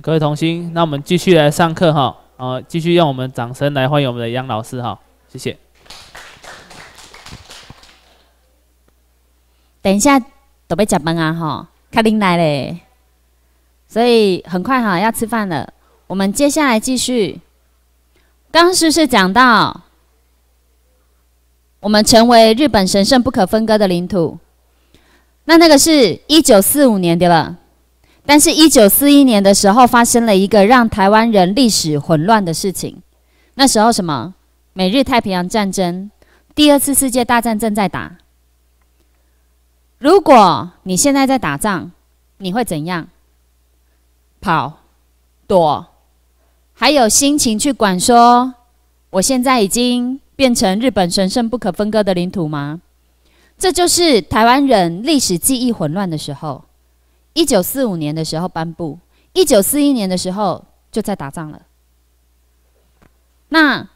各位童心，那我们继续来上课哈，啊，继续用我们掌声来欢迎我们的杨老师哈，谢谢。等一下都被加班啊哈，卡人来了，所以很快哈要吃饭了。我们接下来继续，刚是不是讲到我们成为日本神圣不可分割的领土？那那个是一九四五年的了。但是，一九四一年的时候，发生了一个让台湾人历史混乱的事情。那时候，什么？美日太平洋战争，第二次世界大战正在打。如果你现在在打仗，你会怎样？跑？躲？还有心情去管说，我现在已经变成日本神圣不可分割的领土吗？这就是台湾人历史记忆混乱的时候。一九四五年的时候颁布，一九四一年的时候就在打仗了。那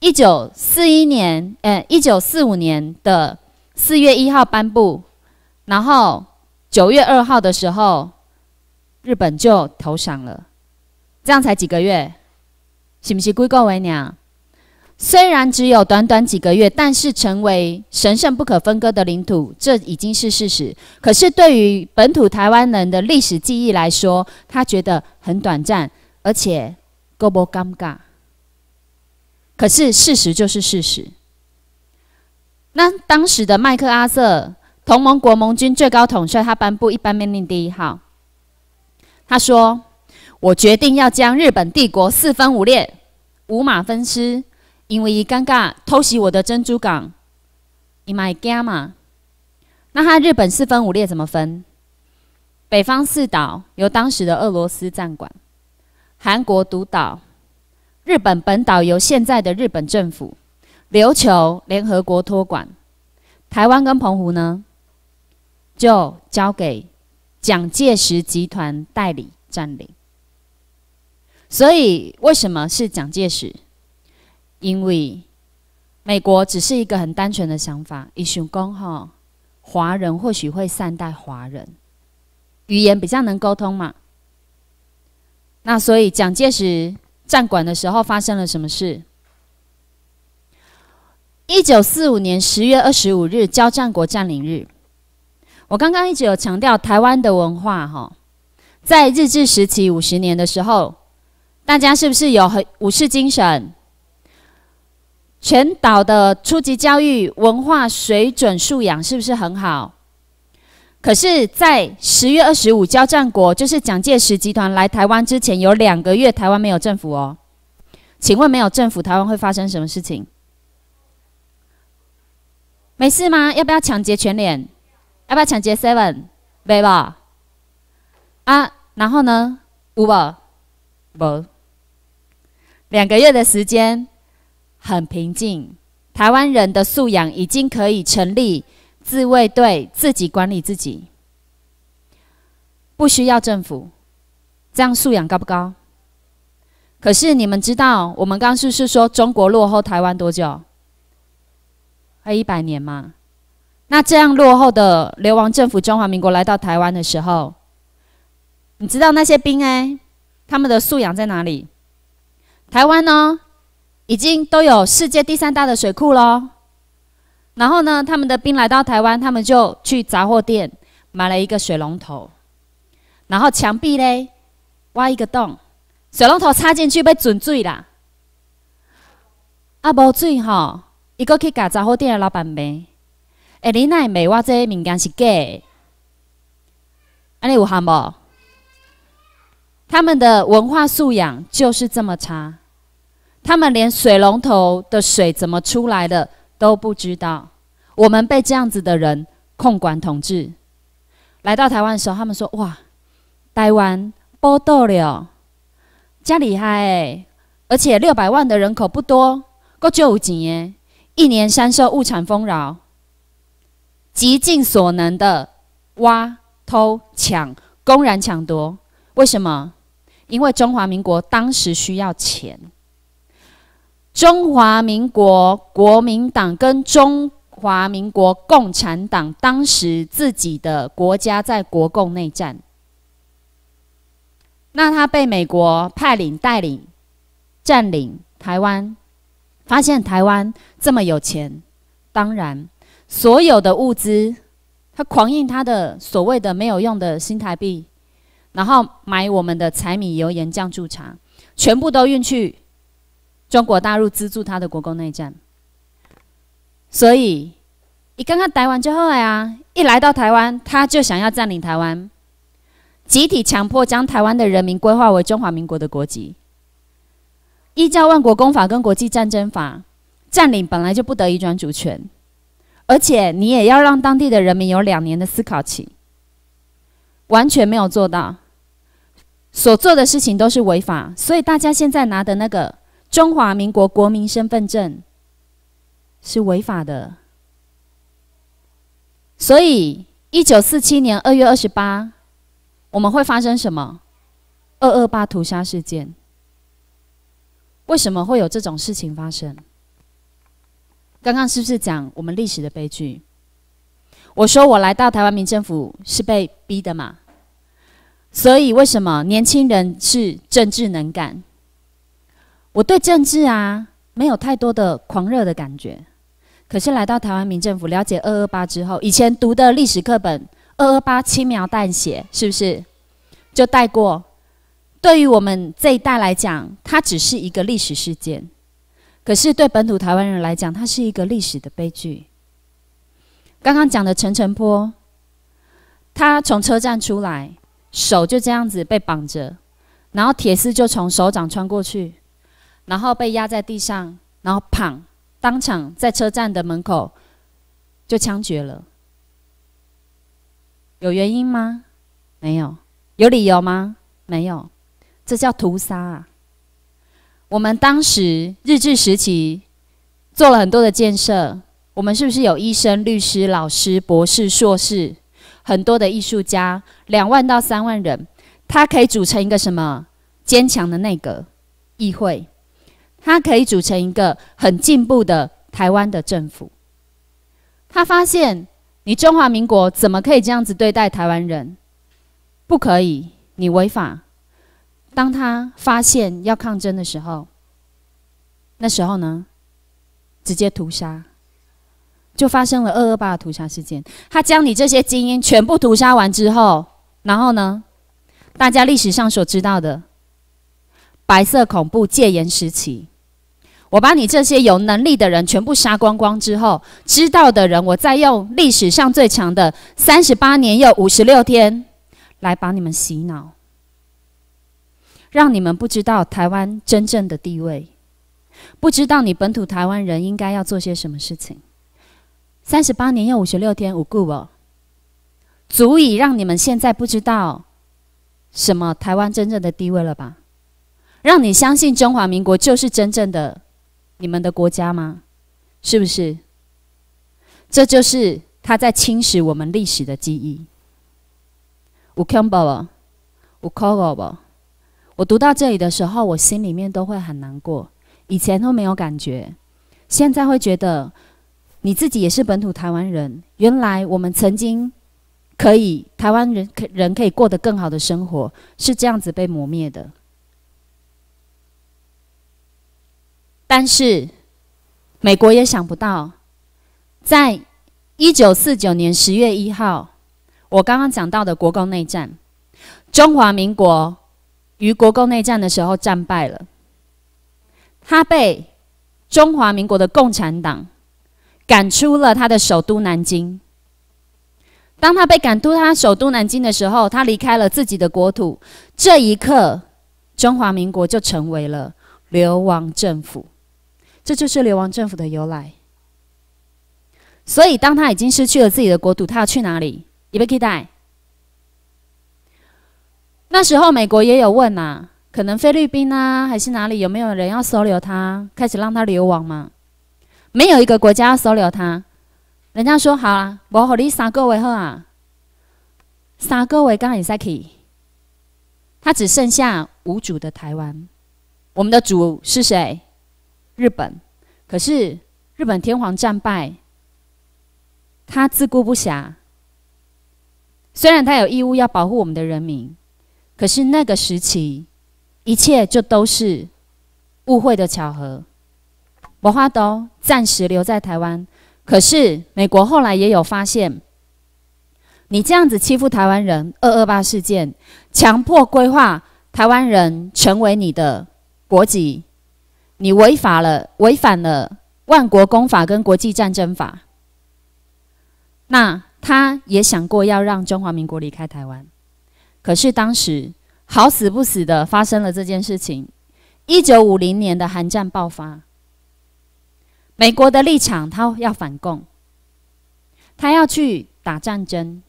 一九四一年，呃，一九四五年的四月一号颁布，然后九月二号的时候，日本就投降了，这样才几个月，是不是归龟为娘？虽然只有短短几个月，但是成为神圣不可分割的领土，这已经是事实。可是对于本土台湾人的历史记忆来说，他觉得很短暂，而且够不尴尬。可是事实就是事实。那当时的麦克阿瑟，同盟国盟军最高统帅，他颁布一般命令第一号，他说：“我决定要将日本帝国四分五裂，五马分尸。”因为尴尬偷袭我的珍珠港，in my 那他日本四分五裂怎么分？北方四岛由当时的俄罗斯占管，韩国独岛，日本本岛由现在的日本政府，琉球联合国托管，台湾跟澎湖呢，就交给蒋介石集团代理占领。所以为什么是蒋介石？因为美国只是一个很单纯的想法，想讲哈，华人或许会善待华人，语言比较能沟通嘛。那所以蒋介石占管的时候发生了什么事？一九四五年十月二十五日交战国占领日。我刚刚一直有强调台湾的文化哈，在日治时期五十年的时候，大家是不是有很武士精神？全岛的初级教育文化水准素养是不是很好？可是，在十月二十五交战国，就是蒋介石集团来台湾之前，有两个月台湾没有政府哦。请问没有政府，台湾会发生什么事情？没事吗？要不要抢劫全脸？要不要抢劫 Seven？没吧？啊，然后呢？五吧？无。两个月的时间。很平静，台湾人的素养已经可以成立自卫队，自己管理自己，不需要政府。这样素养高不高？可是你们知道，我们刚是不是说中国落后台湾多久？快一百年吗？那这样落后的流亡政府中华民国来到台湾的时候，你知道那些兵哎，他们的素养在哪里？台湾呢？已经都有世界第三大的水库喽，然后呢，他们的兵来到台湾，他们就去杂货店买了一个水龙头，然后墙壁咧挖一个洞，水龙头插进去被准水啦，啊，无水吼，伊个去改杂货店的老板妹，哎，你那妹我这民间是假，的？安尼有含不？他们的文化素养就是这么差。他们连水龙头的水怎么出来的都不知道。我们被这样子的人控管统治。来到台湾的时候，他们说：“哇，台湾波斗了，真厉害，而且六百万的人口不多，够救钱耶！一年三收，物产丰饶，极尽所能的挖、偷、抢，公然抢夺。为什么？因为中华民国当时需要钱。”中华民国国民党跟中华民国共产党，当时自己的国家在国共内战，那他被美国派领带领占领台湾，发现台湾这么有钱，当然所有的物资，他狂印他的所谓的没有用的新台币，然后买我们的柴米油盐酱醋茶，全部都运去。中国大陆资助他的国共内战，所以一刚刚台湾就后来啊，一来到台湾他就想要占领台湾，集体强迫将台湾的人民规划为中华民国的国籍，依照万国公法跟国际战争法，占领本来就不得移转主权，而且你也要让当地的人民有两年的思考期，完全没有做到，所做的事情都是违法，所以大家现在拿的那个。中华民国国民身份证是违法的，所以一九四七年二月二十八，我们会发生什么？二二八屠杀事件，为什么会有这种事情发生？刚刚是不是讲我们历史的悲剧？我说我来到台湾民政府是被逼的嘛，所以为什么年轻人是政治能干？我对政治啊没有太多的狂热的感觉，可是来到台湾民政府了解二二八之后，以前读的历史课本，二二八轻描淡写，是不是就带过？对于我们这一代来讲，它只是一个历史事件，可是对本土台湾人来讲，它是一个历史的悲剧。刚刚讲的陈诚波，他从车站出来，手就这样子被绑着，然后铁丝就从手掌穿过去。然后被压在地上，然后砰，当场在车站的门口就枪决了。有原因吗？没有。有理由吗？没有。这叫屠杀啊！我们当时日治时期做了很多的建设，我们是不是有医生、律师、老师、博士、硕士，很多的艺术家，两万到三万人，他可以组成一个什么坚强的内阁、议会？他可以组成一个很进步的台湾的政府。他发现你中华民国怎么可以这样子对待台湾人？不可以，你违法。当他发现要抗争的时候，那时候呢，直接屠杀，就发生了二二八屠杀事件。他将你这些精英全部屠杀完之后，然后呢，大家历史上所知道的白色恐怖戒严时期。我把你这些有能力的人全部杀光光之后，知道的人，我再用历史上最长的三十八年又五十六天，来把你们洗脑，让你们不知道台湾真正的地位，不知道你本土台湾人应该要做些什么事情。三十八年又五十六天，无故哦，足以让你们现在不知道什么台湾真正的地位了吧？让你相信中华民国就是真正的。你们的国家吗？是不是？这就是他在侵蚀我们历史的记忆。我看不我我读到这里的时候，我心里面都会很难过。以前都没有感觉，现在会觉得你自己也是本土台湾人。原来我们曾经可以台湾人可人可以过得更好的生活，是这样子被磨灭的。但是，美国也想不到，在一九四九年十月一号，我刚刚讲到的国共内战，中华民国于国共内战的时候战败了，他被中华民国的共产党赶出了他的首都南京。当他被赶出他首都南京的时候，他离开了自己的国土。这一刻，中华民国就成为了流亡政府。这就是流亡政府的由来。所以，当他已经失去了自己的国土，他要去哪里？伊贝基代。那时候，美国也有问啊，可能菲律宾啊，还是哪里，有没有人要收留他，开始让他流亡吗？没有一个国家要收留他。人家说好啊，我和你三个月后啊，三个月刚好也塞可以。他只剩下无主的台湾。我们的主是谁？日本，可是日本天皇战败，他自顾不暇。虽然他有义务要保护我们的人民，可是那个时期，一切就都是误会的巧合。我花都暂时留在台湾，可是美国后来也有发现，你这样子欺负台湾人，二二八事件，强迫规划台湾人成为你的国籍。你违法了，违反了万国公法跟国际战争法。那他也想过要让中华民国离开台湾，可是当时好死不死的发生了这件事情。一九五零年的韩战爆发，美国的立场他要反共，他要去打战争。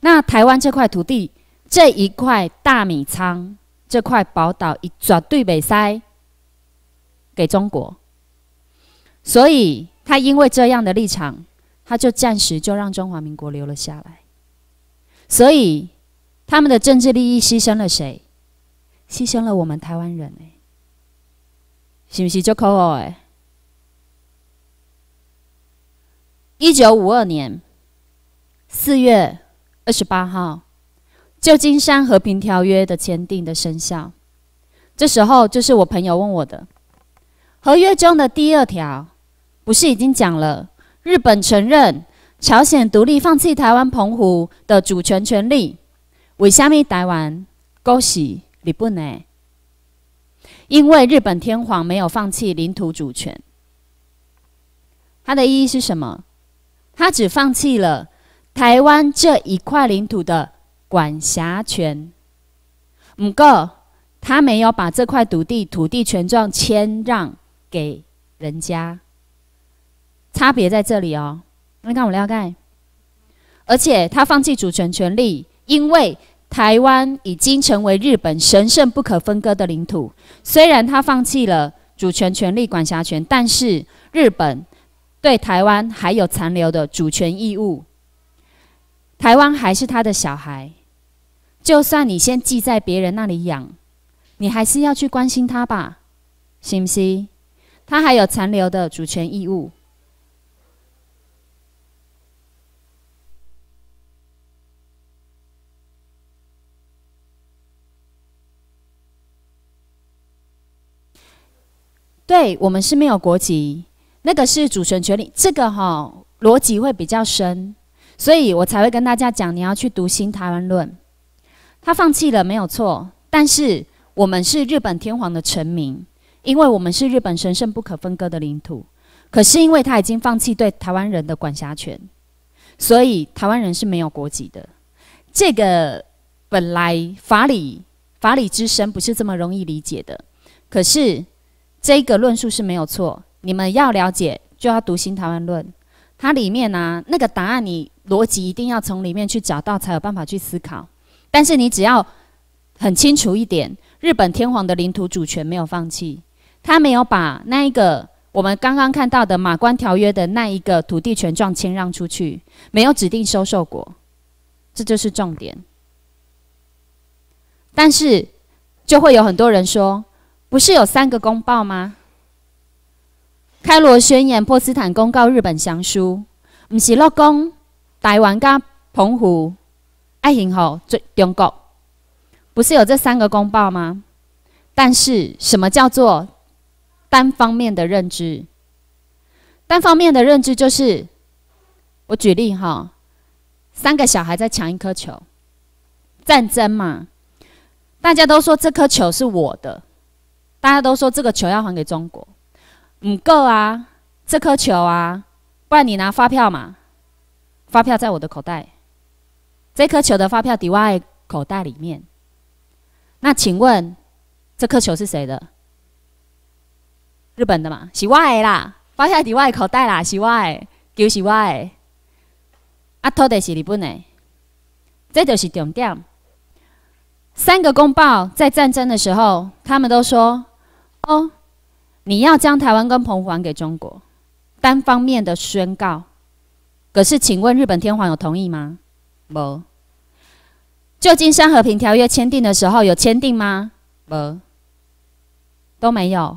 那台湾这块土地，这一块大米仓，这块宝岛，一转对美塞。给中国，所以他因为这样的立场，他就暂时就让中华民国留了下来。所以他们的政治利益牺牲了谁？牺牲了我们台湾人哎，是不是就扣我哎？一九五二年四月二十八号，《旧金山和平条约》的签订的生效。这时候就是我朋友问我的。合约中的第二条，不是已经讲了？日本承认朝鲜独立，放弃台湾澎湖的主权权利。为什么台湾归洗日本呢？因为日本天皇没有放弃领土主权。它的意义是什么？他只放弃了台湾这一块领土的管辖权。不过，他没有把这块土地土地权状谦让。给人家，差别在这里哦。你看我了解，而且他放弃主权权利，因为台湾已经成为日本神圣不可分割的领土。虽然他放弃了主权权利、管辖权，但是日本对台湾还有残留的主权义务。台湾还是他的小孩，就算你先寄在别人那里养，你还是要去关心他吧，行不行？他还有残留的主权义务。对我们是没有国籍，那个是主权权利。这个哈逻辑会比较深，所以我才会跟大家讲，你要去读《新台湾论》。他放弃了没有错，但是我们是日本天皇的臣民。因为我们是日本神圣不可分割的领土，可是因为他已经放弃对台湾人的管辖权，所以台湾人是没有国籍的。这个本来法理法理之深不是这么容易理解的，可是这个论述是没有错。你们要了解，就要读《新台湾论》，它里面呢那个答案，你逻辑一定要从里面去找到，才有办法去思考。但是你只要很清楚一点，日本天皇的领土主权没有放弃。他没有把那一个我们刚刚看到的《马关条约》的那一个土地权状侵让出去，没有指定收受国，这就是重点。但是就会有很多人说，不是有三个公报吗？开罗宣言、波斯坦公告、日本降书，不是落公台湾、加澎湖，爱幸吼最中国，不是有这三个公报吗？但是什么叫做？单方面的认知，单方面的认知就是，我举例哈，三个小孩在抢一颗球，战争嘛，大家都说这颗球是我的，大家都说这个球要还给中国，不够啊，这颗球啊，不然你拿发票嘛，发票在我的口袋，这颗球的发票抵外口袋里面，那请问这颗球是谁的？日本的嘛，是我的啦，下在我的口袋啦，是我的，就是我的。啊，偷的是日本的，这就是重点。三个公报在战争的时候，他们都说：“哦，你要将台湾跟澎湖给中国，单方面的宣告。”可是，请问日本天皇有同意吗？没。旧金山和平条约签订的时候，有签订吗？没，都没有。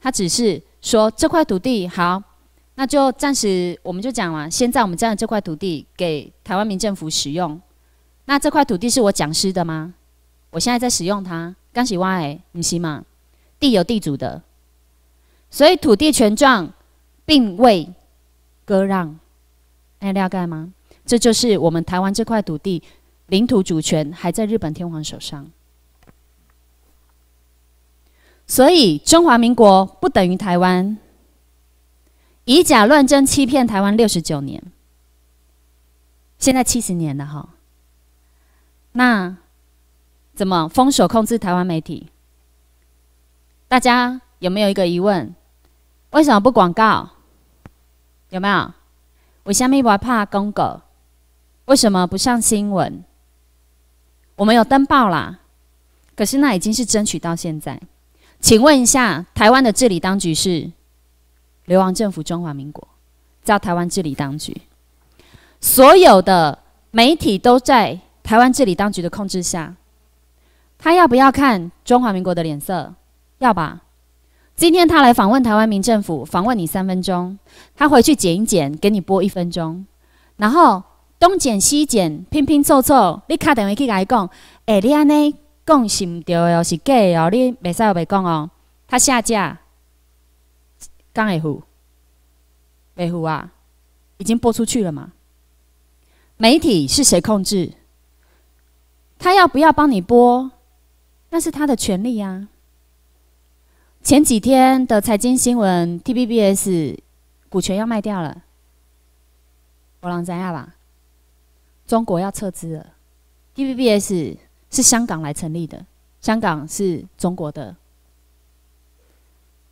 他只是说这块土地好，那就暂时我们就讲完。现在我们将这块土地给台湾民政府使用，那这块土地是我讲师的吗？我现在在使用它，干洗袜，你信吗？地有地主的，所以土地权状并未割让，有了解吗？这就是我们台湾这块土地领土主权还在日本天皇手上。所以中华民国不等于台湾，以假乱真欺骗台湾六十九年，现在七十年了哈。那怎么封锁控制台湾媒体？大家有没有一个疑问？为什么不广告？有没有？我下面不怕公狗，为什么不上新闻？我们有登报啦，可是那已经是争取到现在。请问一下，台湾的治理当局是流亡政府中华民国，叫台湾治理当局。所有的媒体都在台湾治理当局的控制下，他要不要看中华民国的脸色？要吧？今天他来访问台湾民政府，访问你三分钟，他回去剪一剪，给你播一分钟，然后东剪西剪，拼拼凑凑，你卡等话去讲，哎，你安内？讲心着又是假哦，你别再别讲哦。他下架，刚会付，别付啊，已经播出去了嘛。媒体是谁控制？他要不要帮你播？那是他的权利呀。前几天的财经新闻，T B B S 股权要卖掉了，我让知下吧。中国要撤资了，T B B S。是香港来成立的，香港是中国的，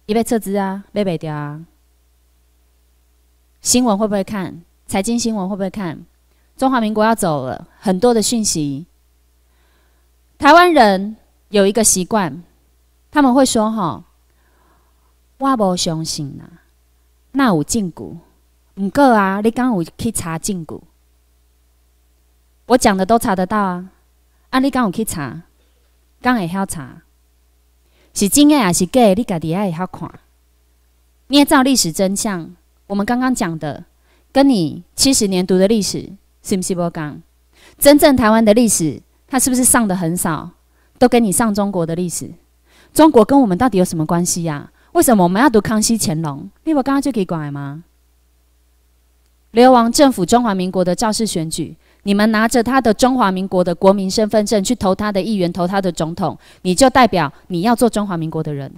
也被撤资啊，被北掉。啊。新闻会不会看？财经新闻会不会看？中华民国要走了，很多的讯息。台湾人有一个习惯，他们会说：“哈，我博相信呐，那有禁股？唔过啊！你刚有去查禁股？我讲的都查得到啊。”那你讲我去查，讲也晓查，是真诶还是假？你家己下会晓看。依照历史真相，我们刚刚讲的，跟你七十年读的历史是不？是不讲？真正台湾的历史，它是不是上的很少？都跟你上中国的历史。中国跟我们到底有什么关系呀？为什么我们要读康熙、乾隆？你不刚刚就给拐吗？流亡政府中华民国的造势选举。你们拿着他的中华民国的国民身份证去投他的议员、投他的总统，你就代表你要做中华民国的人，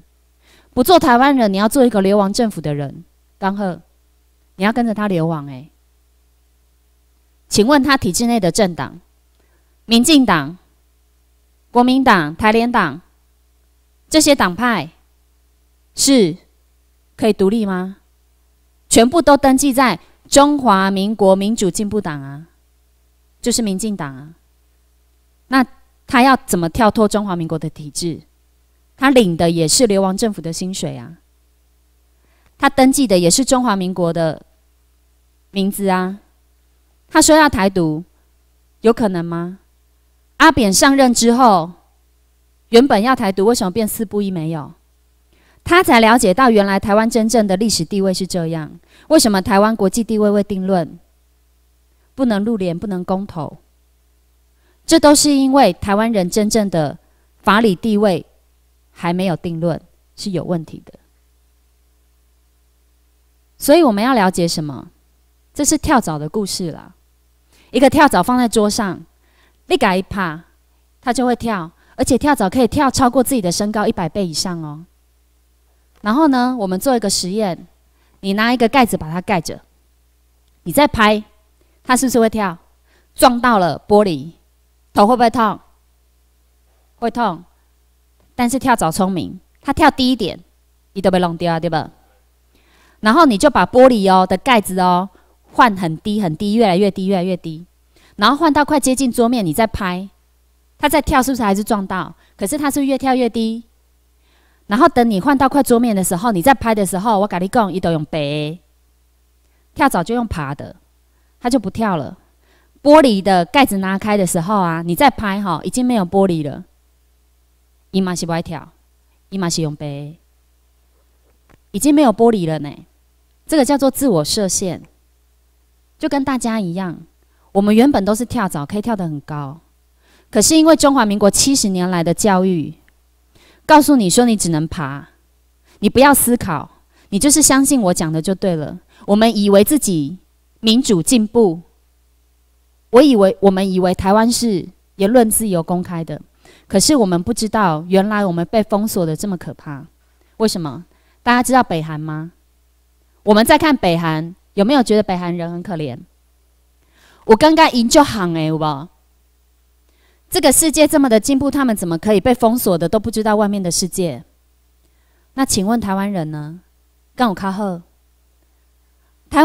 不做台湾人，你要做一个流亡政府的人。刚贺，你要跟着他流亡哎？请问他体制内的政党，民进党、国民党、台联党这些党派是可以独立吗？全部都登记在中华民国民主进步党啊。就是民进党啊，那他要怎么跳脱中华民国的体制？他领的也是流亡政府的薪水啊，他登记的也是中华民国的名字啊。他说要台独，有可能吗？阿扁上任之后，原本要台独，为什么变四不一没有？他才了解到，原来台湾真正的历史地位是这样。为什么台湾国际地位未定论？不能入联，不能公投，这都是因为台湾人真正的法理地位还没有定论，是有问题的。所以我们要了解什么？这是跳蚤的故事啦。一个跳蚤放在桌上，一改一趴，它就会跳，而且跳蚤可以跳超过自己的身高一百倍以上哦。然后呢，我们做一个实验，你拿一个盖子把它盖着，你再拍。它是不是会跳？撞到了玻璃，头会不会痛？会痛。但是跳蚤聪明，它跳低一点，你都被弄掉，对吧？然后你就把玻璃哦的盖子哦换很低很低，越来越低越来越低，然后换到快接近桌面，你再拍，它在跳是不是还是撞到？可是它是是越跳越低。然后等你换到快桌面的时候，你在拍的时候，我跟你讲，你都用白，跳蚤就用爬的。它就不跳了。玻璃的盖子拿开的时候啊，你再拍哈，已经没有玻璃了。伊玛西不爱跳，伊玛用杯，已经没有玻璃了呢。这个叫做自我设限，就跟大家一样，我们原本都是跳蚤，可以跳得很高。可是因为中华民国七十年来的教育，告诉你说你只能爬，你不要思考，你就是相信我讲的就对了。我们以为自己。民主进步，我以为我们以为台湾是言论自由、公开的，可是我们不知道，原来我们被封锁的这么可怕。为什么？大家知道北韩吗？我们在看北韩，有没有觉得北韩人很可怜？我刚刚赢就好哎，好不这个世界这么的进步，他们怎么可以被封锁的，都不知道外面的世界？那请问台湾人呢？干我卡喝？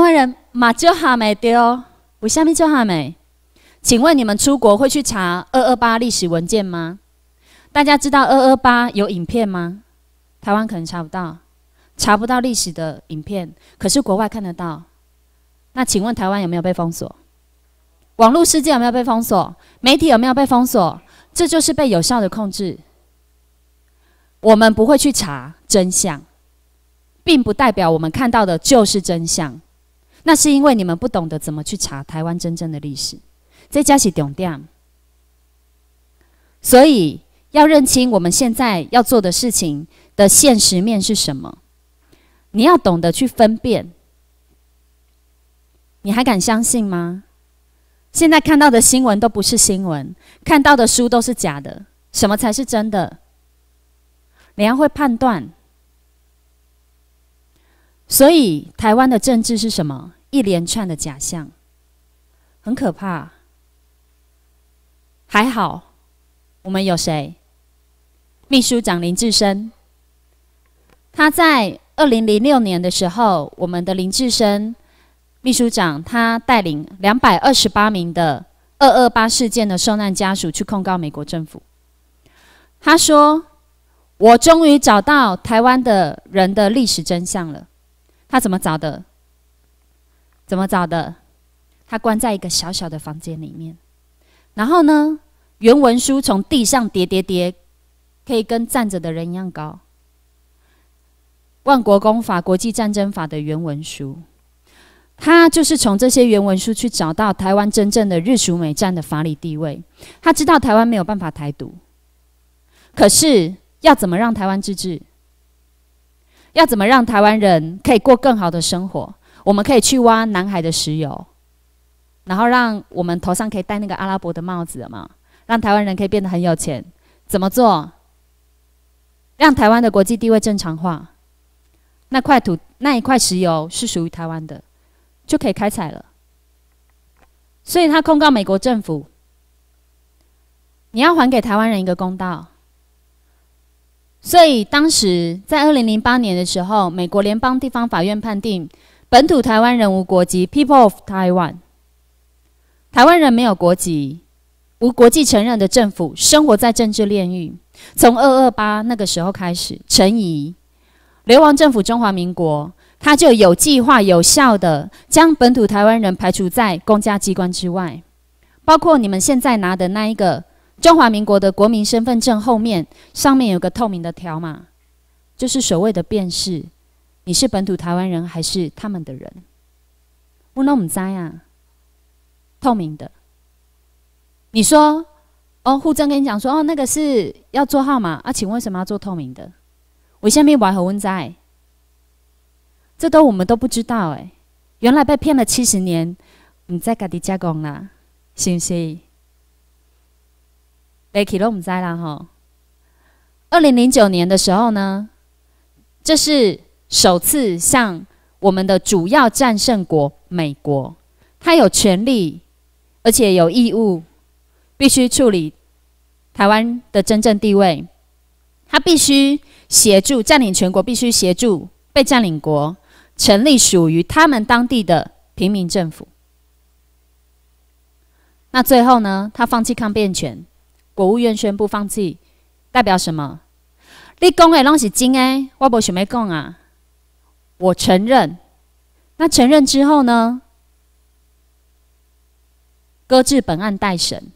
湾人马就哈没丢，就哈没？请问你们出国会去查二二八历史文件吗？大家知道二二八有影片吗？台湾可能查不到，查不到历史的影片，可是国外看得到。那请问台湾有没有被封锁？网络世界有没有被封锁？媒体有没有被封锁？这就是被有效的控制。我们不会去查真相，并不代表我们看到的就是真相。那是因为你们不懂得怎么去查台湾真正的历史，这加是懂点，所以要认清我们现在要做的事情的现实面是什么。你要懂得去分辨，你还敢相信吗？现在看到的新闻都不是新闻，看到的书都是假的，什么才是真的？你要会判断。所以，台湾的政治是什么？一连串的假象，很可怕。还好，我们有谁？秘书长林志深，他在二零零六年的时候，我们的林志深秘书长，他带领两百二十八名的二二八事件的受难家属去控告美国政府。他说：“我终于找到台湾的人的历史真相了。”他怎么找的？怎么找的？他关在一个小小的房间里面，然后呢？原文书从地上叠叠叠，可以跟站着的人一样高。万国公法、国际战争法的原文书，他就是从这些原文书去找到台湾真正的日、属美战的法理地位。他知道台湾没有办法台独，可是要怎么让台湾自治？要怎么让台湾人可以过更好的生活？我们可以去挖南海的石油，然后让我们头上可以戴那个阿拉伯的帽子嘛，吗？让台湾人可以变得很有钱，怎么做？让台湾的国际地位正常化，那块土那一块石油是属于台湾的，就可以开采了。所以他控告美国政府，你要还给台湾人一个公道。所以，当时在二零零八年的时候，美国联邦地方法院判定，本土台湾人无国籍 （People of Taiwan）。台湾人没有国籍，无国际承认的政府，生活在政治炼狱。从二二八那个时候开始，陈仪流亡政府中华民国，他就有计划、有效的将本土台湾人排除在公家机关之外，包括你们现在拿的那一个。中华民国的国民身份证后面上面有个透明的条码，就是所谓的辨识，你是本土台湾人还是他们的人。温龙斋啊，透明的。你说，哦，护政跟你讲说，哦，那个是要做号码啊？请问为什么要做透明的？我下面白和温斋，这都我们都不知道哎。原来被骗了七十年，你在各地加工了，是不是？被记录在了吼。二零零九年的时候呢，这是首次向我们的主要战胜国美国，他有权利，而且有义务必须处理台湾的真正地位。他必须协助占领全国，必须协助被占领国成立属于他们当地的平民政府。那最后呢，他放弃抗辩权。国务院宣布放弃，代表什么？你讲的那是真诶，我无啥物讲啊。我承认，那承认之后呢？搁置本案待审。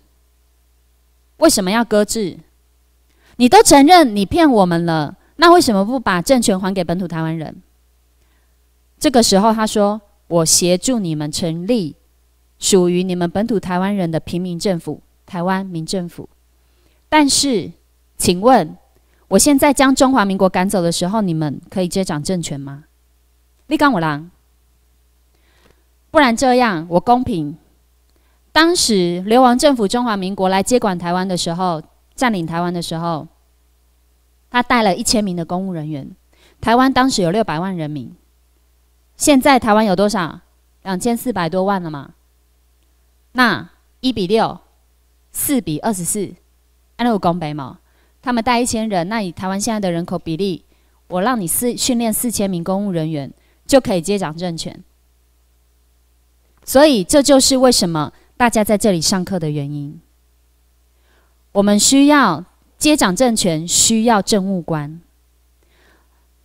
为什么要搁置？你都承认你骗我们了，那为什么不把政权还给本土台湾人？这个时候，他说：“我协助你们成立属于你们本土台湾人的平民政府——台湾民政府。”但是，请问，我现在将中华民国赶走的时候，你们可以接掌政权吗？立纲我郎，不然这样我公平。当时流亡政府中华民国来接管台湾的时候，占领台湾的时候，他带了一千名的公务人员。台湾当时有六百万人民，现在台湾有多少？两千四百多万了嘛？那一比六，四比二十四。安个公兵嘛，他们带一千人，那以台湾现在的人口比例，我让你四训练四千名公务人员就可以接掌政权。所以这就是为什么大家在这里上课的原因。我们需要接掌政权，需要政务官。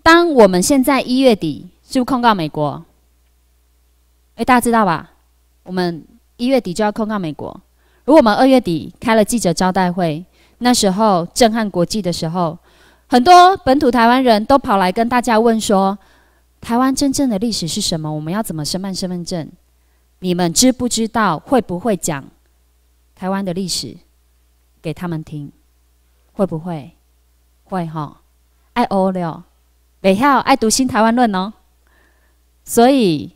当我们现在一月底就控告美国，哎，大家知道吧？我们一月底就要控告美国。如果我们二月底开了记者招待会，那时候震撼国际的时候，很多本土台湾人都跑来跟大家问说：“台湾真正的历史是什么？我们要怎么申办身份证？你们知不知道？会不会讲台湾的历史给他们听？会不会？会哈，爱欧了，北校爱读新台湾论哦。所以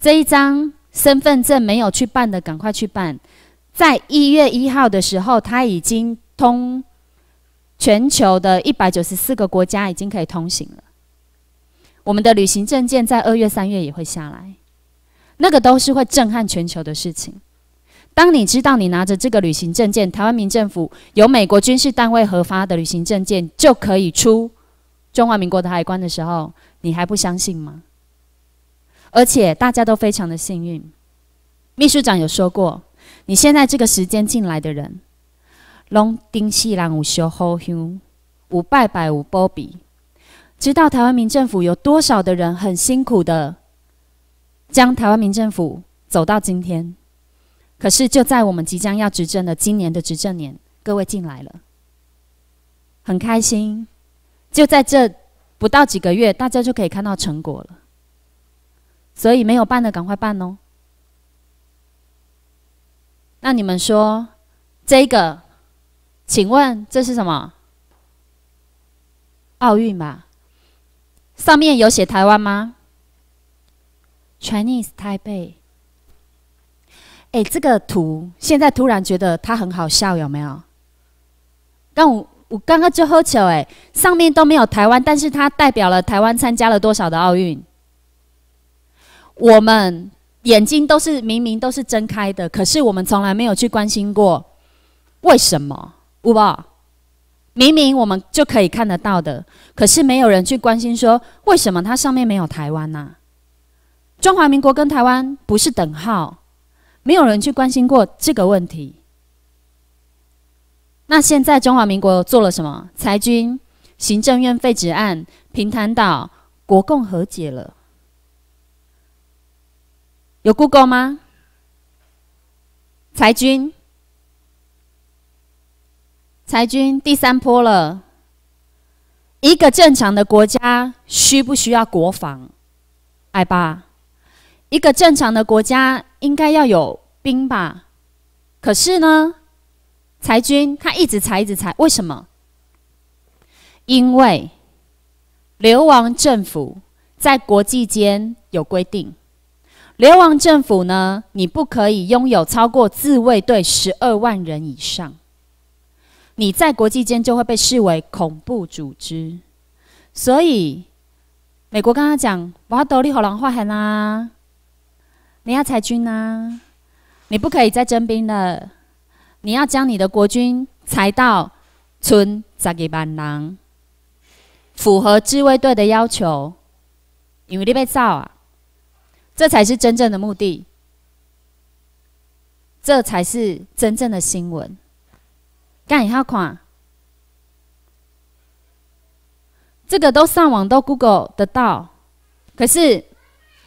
这一张身份证没有去办的，赶快去办。”在一月一号的时候，它已经通全球的一百九十四个国家已经可以通行了。我们的旅行证件在二月、三月也会下来，那个都是会震撼全球的事情。当你知道你拿着这个旅行证件，台湾民政府由美国军事单位核发的旅行证件就可以出中华民国的海关的时候，你还不相信吗？而且大家都非常的幸运，秘书长有说过。你现在这个时间进来的人，拢丁西兰五小后乡五拜拜五波比，知道台湾民政府有多少的人很辛苦的将台湾民政府走到今天。可是就在我们即将要执政的今年的执政年，各位进来了，很开心。就在这不到几个月，大家就可以看到成果了。所以没有办的赶快办哦。那你们说，这个，请问这是什么？奥运吧？上面有写台湾吗？Chinese Taipei。哎，这个图现在突然觉得它很好笑，有没有？刚我我刚刚就喝酒，哎，上面都没有台湾，但是它代表了台湾参加了多少的奥运？我们。眼睛都是明明都是睁开的，可是我们从来没有去关心过，为什么？吴宝，明明我们就可以看得到的，可是没有人去关心说为什么它上面没有台湾呐？中华民国跟台湾不是等号，没有人去关心过这个问题。那现在中华民国做了什么？裁军、行政院废止案、平潭岛、国共和解了。有 Google 吗？裁军，裁军第三波了。一个正常的国家需不需要国防？哎吧，一个正常的国家应该要有兵吧。可是呢，裁军他一直裁，一直裁，为什么？因为流亡政府在国际间有规定。联亡政府呢？你不可以拥有超过自卫队十二万人以上，你在国际间就会被视为恐怖组织。所以，美国刚刚讲，我瓦多利荷兰化现啊，你要裁军啊，你不可以再征兵了，你要将你的国军裁到村扎给班郎，符合自卫队的要求，因为你被造啊。这才是真正的目的，这才是真正的新闻。干一下看，这个都上网都 Google 得到，可是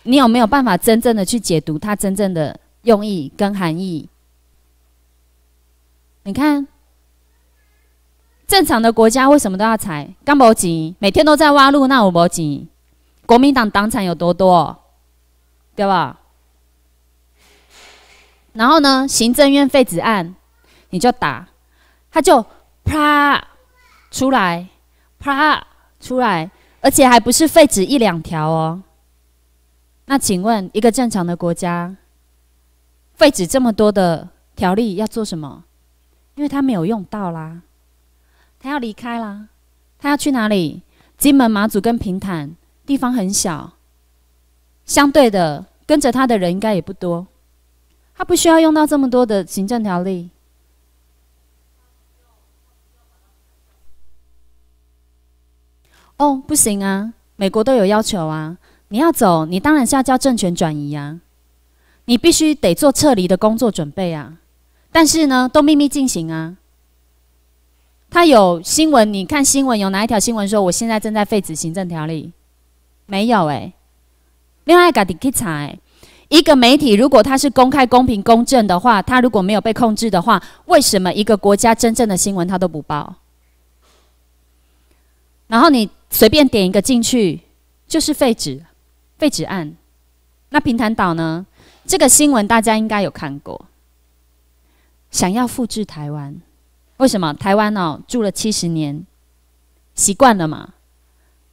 你有没有办法真正的去解读它真正的用意跟含义？你看，正常的国家为什么都要拆？干无钱，每天都在挖路，那我不急。国民党党产有多多？对吧？然后呢，行政院废止案，你就打，他就啪出来，啪出来，而且还不是废止一两条哦。那请问，一个正常的国家，废止这么多的条例要做什么？因为他没有用到啦，他要离开啦，他要去哪里？金门、马祖跟平潭地方很小，相对的。跟着他的人应该也不多，他不需要用到这么多的行政条例。哦，不行啊，美国都有要求啊，你要走，你当然是要叫政权转移啊，你必须得做撤离的工作准备啊。但是呢，都秘密进行啊。他有新闻，你看新闻有哪一条新闻说我现在正在废止行政条例？没有，哎。另外，到底去查一个媒体？如果它是公开、公平、公正的话，它如果没有被控制的话，为什么一个国家真正的新闻它都不报？然后你随便点一个进去，就是废纸、废纸案。那平潭岛呢？这个新闻大家应该有看过。想要复制台湾？为什么台湾哦，住了七十年，习惯了嘛？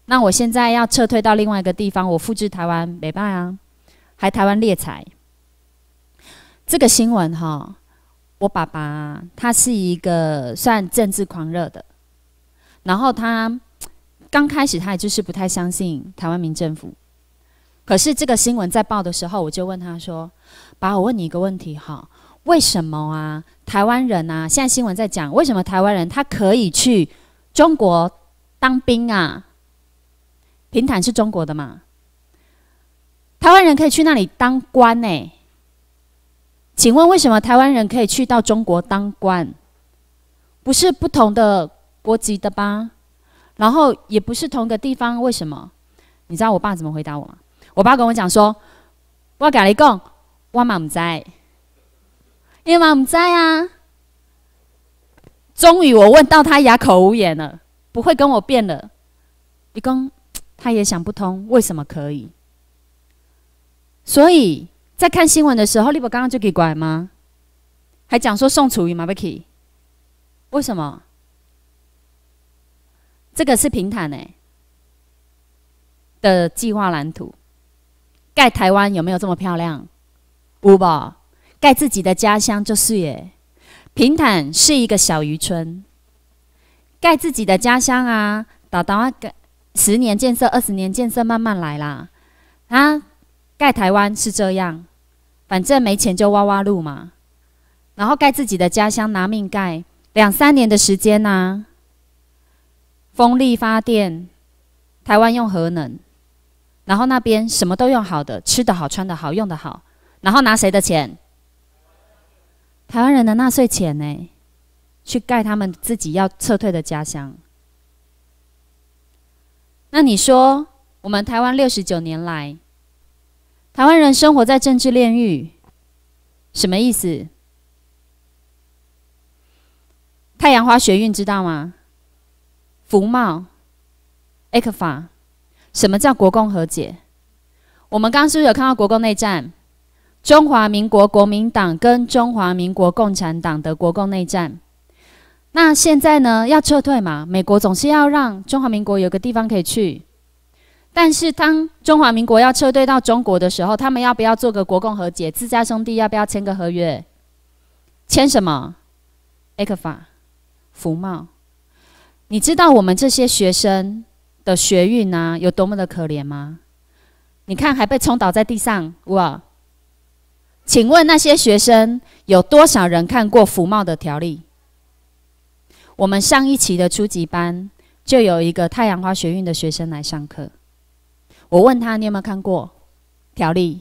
那我现在要撤退到另外一个地方，我复制台湾没办啊，还台湾列财。这个新闻哈，我爸爸他是一个算政治狂热的，然后他刚开始他也就是不太相信台湾民政府。可是这个新闻在报的时候，我就问他说：“爸，我问你一个问题哈，为什么啊？台湾人啊，现在新闻在讲，为什么台湾人他可以去中国当兵啊？”平潭是中国的嘛？台湾人可以去那里当官呢？请问为什么台湾人可以去到中国当官？不是不同的国籍的吧？然后也不是同一个地方，为什么？你知道我爸怎么回答我吗？我爸跟我讲说：“我讲你讲，我妈不在，因为妈不在啊。”终于我问到他哑口无言了，不会跟我辩了。你讲他也想不通为什么可以，所以在看新闻的时候，你不刚刚就给拐吗？还讲说宋楚瑜马贝奇，为什么？这个是平坦诶的计划蓝图，盖台湾有没有这么漂亮？不吧，盖自己的家乡就是耶。平坦是一个小渔村，盖自己的家乡啊，岛岛啊盖。十年建设，二十年建设，慢慢来啦。啊，盖台湾是这样，反正没钱就挖挖路嘛。然后盖自己的家乡，拿命盖，两三年的时间呐。风力发电，台湾用核能，然后那边什么都用好的，吃的好，穿的好，用的好。然后拿谁的钱？台湾人的纳税钱呢？去盖他们自己要撤退的家乡。那你说，我们台湾六十九年来，台湾人生活在政治炼狱，什么意思？太阳花学运知道吗？福茂、艾 f 法，什么叫国共和解？我们刚刚是不是有看到国共内战？中华民国国民党跟中华民国共产党的国共内战？那现在呢？要撤退嘛？美国总是要让中华民国有个地方可以去。但是当中华民国要撤退到中国的时候，他们要不要做个国共和解？自家兄弟要不要签个合约？签什么？《艾克法》《服贸》？你知道我们这些学生的学运啊，有多么的可怜吗？你看，还被冲倒在地上。哇！请问那些学生，有多少人看过《服贸》的条例？我们上一期的初级班就有一个太阳花学运的学生来上课。我问他：“你有没有看过条例？”“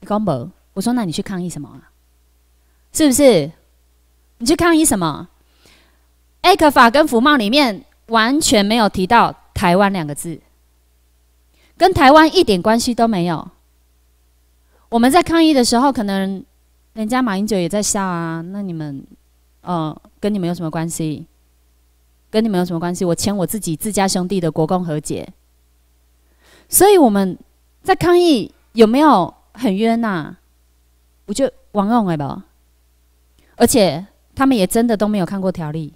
你刚没。”我说：“那你去抗议什么？是不是？你去抗议什么？《艾克法》跟《福茂》里面完全没有提到台湾两个字，跟台湾一点关系都没有。我们在抗议的时候，可能人家马英九也在笑啊。那你们，呃，跟你们有什么关系？”跟你们有什么关系？我签我自己自家兄弟的国共和解，所以我们在抗议有没有很冤呐？不就王永伟吧，而且他们也真的都没有看过条例，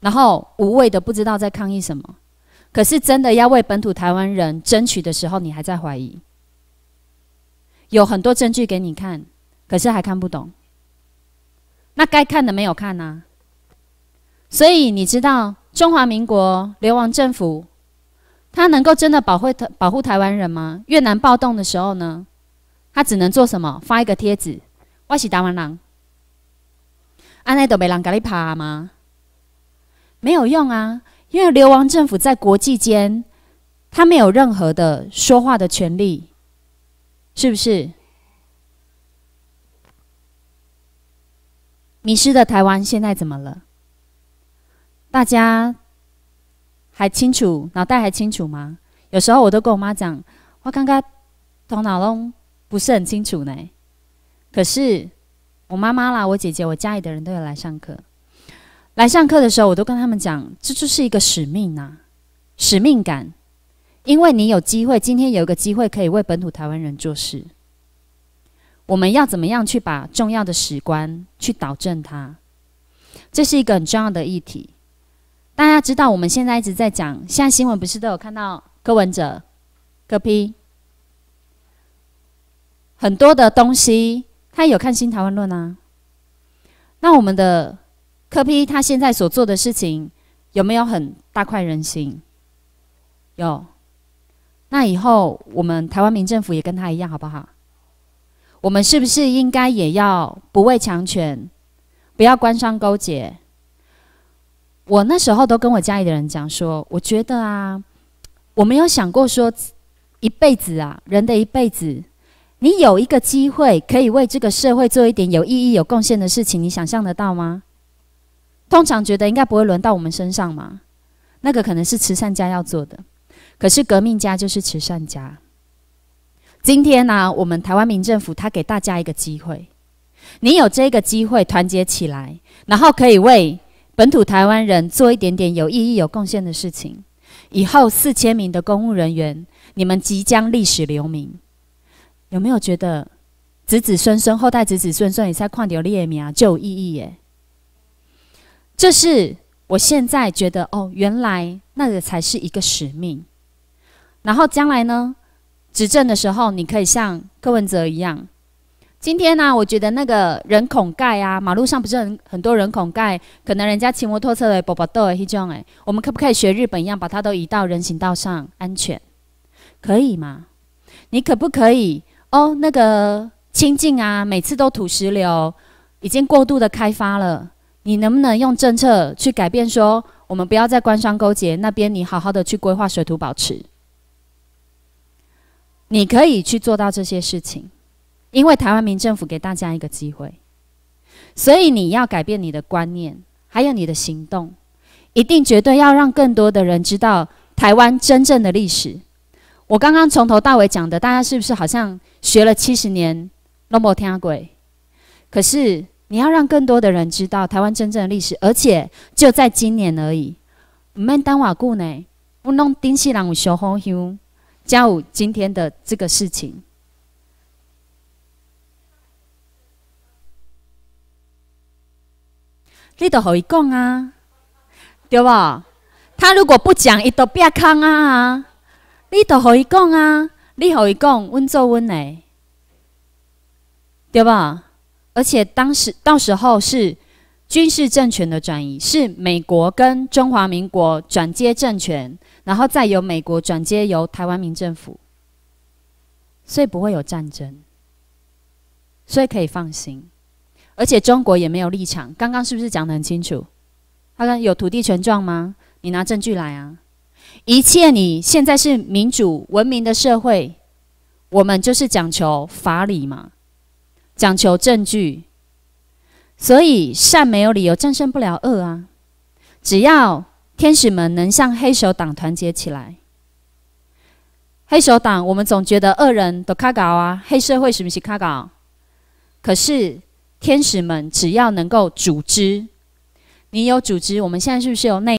然后无谓的不知道在抗议什么。可是真的要为本土台湾人争取的时候，你还在怀疑？有很多证据给你看，可是还看不懂。那该看的没有看呐？所以你知道中华民国流亡政府，他能够真的保护保护台湾人吗？越南暴动的时候呢，他只能做什么？发一个贴子，我是台湾人，安内都被人家哩怕吗？没有用啊，因为流亡政府在国际间，他没有任何的说话的权利，是不是？迷失的台湾现在怎么了？大家还清楚，脑袋还清楚吗？有时候我都跟我妈讲，我刚刚头脑中不是很清楚呢。可是我妈妈啦、我姐姐、我家里的人都有来上课。来上课的时候，我都跟他们讲，这就是一个使命呐，使命感。因为你有机会，今天有一个机会可以为本土台湾人做事。我们要怎么样去把重要的史观去导正它？这是一个很重要的议题。大家知道，我们现在一直在讲，现在新闻不是都有看到柯文哲、柯批很多的东西，他有看《新台湾论》啊。那我们的柯批他现在所做的事情有没有很大快人心？有。那以后我们台湾民政府也跟他一样，好不好？我们是不是应该也要不畏强权，不要官商勾结？我那时候都跟我家里的人讲说，我觉得啊，我没有想过说，一辈子啊，人的一辈子，你有一个机会可以为这个社会做一点有意义、有贡献的事情，你想象得到吗？通常觉得应该不会轮到我们身上嘛，那个可能是慈善家要做的，可是革命家就是慈善家。今天呢，我们台湾民政府他给大家一个机会，你有这个机会团结起来，然后可以为。本土台湾人做一点点有意义、有贡献的事情，以后四千名的公务人员，你们即将历史留名，有没有觉得子子孙孙后代子子孙孙也在框掉列名就有意义耶？这是我现在觉得哦，原来那个才是一个使命。然后将来呢，执政的时候，你可以像柯文哲一样。今天呢，我觉得那个人孔盖啊，马路上不是很很多人孔盖，可能人家骑摩托车的、宝宝都的这哎，我们可不可以学日本一样，把它都移到人行道上，安全可以吗？你可不可以哦？那个清静啊，每次都土石流，已经过度的开发了，你能不能用政策去改变？说我们不要再官商勾结那边，你好好的去规划水土保持，你可以去做到这些事情。因为台湾民政府给大家一个机会，所以你要改变你的观念，还有你的行动，一定绝对要让更多的人知道台湾真正的历史。我刚刚从头到尾讲的，大家是不是好像学了七十年，都没听鬼？可是你要让更多的人知道台湾真正的历史，而且就在今年而已。曼丹瓦固呢，不弄丁西人有红香，才有今天的这个事情。你都可以讲啊，对吧？他如果不讲，伊都别坑啊！你都可以讲啊，你可以讲温做温嘞，对吧？而且当时到时候是军事政权的转移，是美国跟中华民国转接政权，然后再由美国转接由台湾民政府，所以不会有战争，所以可以放心。而且中国也没有立场。刚刚是不是讲的很清楚？他说有土地权状吗？你拿证据来啊！一切你现在是民主文明的社会，我们就是讲求法理嘛，讲求证据。所以善没有理由战胜不了恶啊！只要天使们能向黑手党团结起来，黑手党我们总觉得恶人都卡搞啊，黑社会是不是卡搞？可是。天使们只要能够组织，你有组织，我们现在是不是有内？